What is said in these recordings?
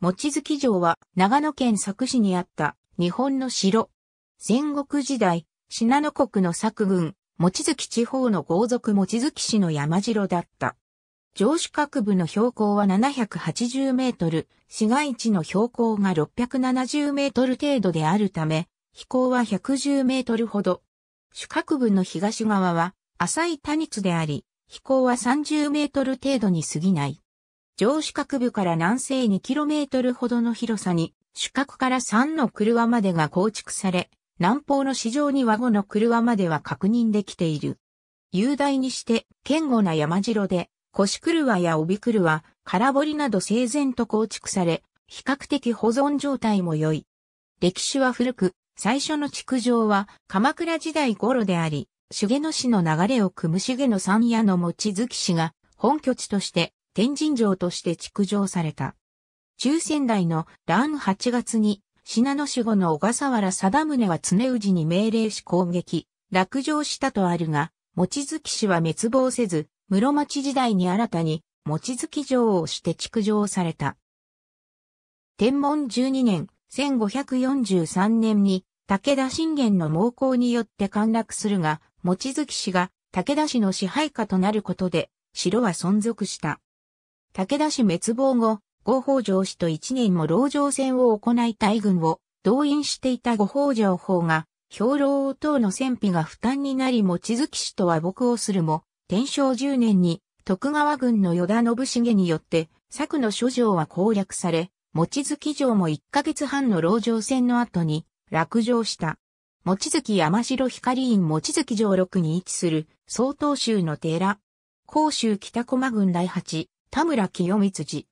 望月城は長野県佐久市にあった日本の城。戦国時代、信濃国の佐久郡、望月地方の豪族望月市の山城だった。城主各部の標高は780メートル、市街地の標高が670メートル程度であるため、飛行は110メートルほど。主各部の東側は浅い谷津であり、飛行は30メートル程度に過ぎない。城主角部から南西 2km ほどの広さに、主角から3の車までが構築され、南方の市場には5の車までは確認できている。雄大にして、堅固な山城で、腰車や帯車、空堀など整然と構築され、比較的保存状態も良い。歴史は古く、最初の築城は鎌倉時代頃であり、重野氏の流れを組む重野山屋の持月氏が本拠地として天神城として築城された。中仙台の乱8月に、信濃守護の小笠原貞宗は常氏に命令し攻撃、落城したとあるが、餅月氏は滅亡せず、室町時代に新たに、餅月城をして築城された。天文12年、1543年に、武田信玄の猛攻によって陥落するが、餅月氏が武田氏の支配下となることで、城は存続した。武田氏滅亡後、五宝城氏と一年も牢城戦を行い大軍を動員していた五宝城法が、兵糧王等の戦費が負担になり望月氏とは僕をするも、天正10年に徳川軍の与田信繁によって、作の諸城は攻略され、望月城も1ヶ月半の牢城戦の後に落城した。望月山城光院望月城六に位置する曹洞州の寺。甲州北駒郡第八、田村清光寺。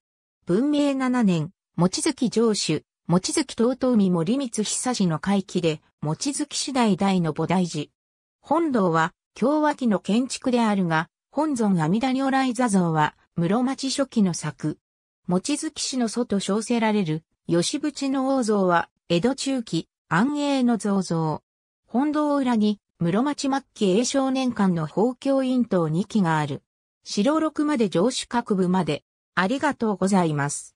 文明七年、望月城主、望月東東海森光久氏の回帰で、望月次第大の菩提寺。本堂は、京和期の建築であるが、本尊阿弥陀如来座像は、室町初期の作。望月市の祖と称せられる、吉淵の王像は、江戸中期、安永の造像。本堂裏に、室町末期永少年間の法教院等2期がある。白6まで上司各部まで、ありがとうございます。